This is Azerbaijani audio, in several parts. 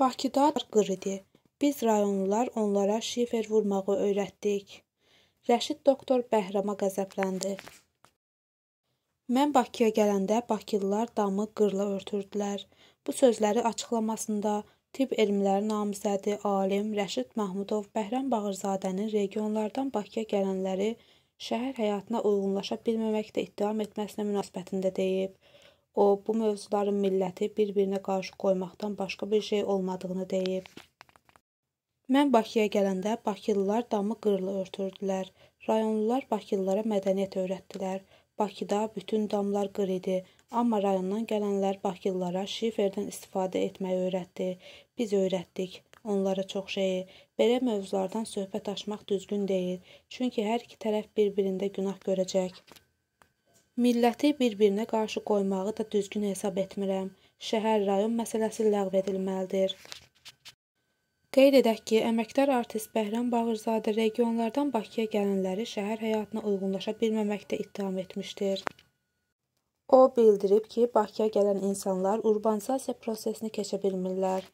Bakıda qır idi. Biz rayonlular onlara şifer vurmağı öyrətdik. Rəşid doktor Bəhrəmə qəzəbləndi. Mən Bakıya gələndə Bakılılar damı qırla örtürdülər. Bu sözləri açıqlamasında tibb elmləri namizədi alim Rəşid Mahmudov Bəhrəm Bağırzadənin regionlardan Bakıya gələnləri şəhər həyatına uyğunlaşa bilməməkdə ittiham etməsinə münasibətində deyib. O, bu mövzuların milləti bir-birinə qarşı qoymaqdan başqa bir şey olmadığını deyib. Mən Bakıya gələndə Bakılılar damı qırılı örtürdülər. Rayonlular Bakılılara mədəniyyət öyrətdilər. Bakıda bütün damlar qır idi, amma rayondan gələnlər Bakılılara şiferdən istifadə etməyi öyrətdi. Biz öyrətdik onlara çox şeyi. Belə mövzulardan söhbət açmaq düzgün deyil, çünki hər iki tərəf bir-birində günah görəcək. Milləti bir-birinə qarşı qoymağı da düzgün hesab etmirəm. Şəhər-rayon məsələsi ləğv edilməlidir. Qeyd edək ki, əməkdar artist Bəhram Bağırzadə regionlardan Bakıya gələnləri şəhər həyatına uyğunlaşa bilməməkdə ittiham etmişdir. O bildirib ki, Bakıya gələn insanlar urbanizasiya prosesini keçə bilmirlər.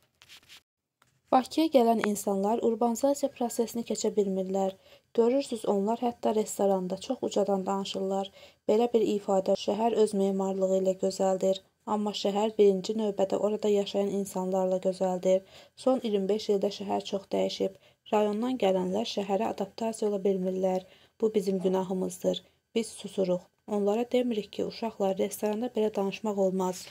Bakıya gələn insanlar urbanizasiya prosesini keçə bilmirlər. Görürsüz, onlar hətta restoranda çox ucadan danışırlar. Belə bir ifadə şəhər öz memarlığı ilə gözəldir. Amma şəhər birinci növbədə orada yaşayan insanlarla gözəldir. Son 25 ildə şəhər çox dəyişib. Rayondan gələnlər şəhərə adaptasiya ola bilmirlər. Bu bizim günahımızdır. Biz susuruq. Onlara demirik ki, uşaqlar restoranda belə danışmaq olmaz.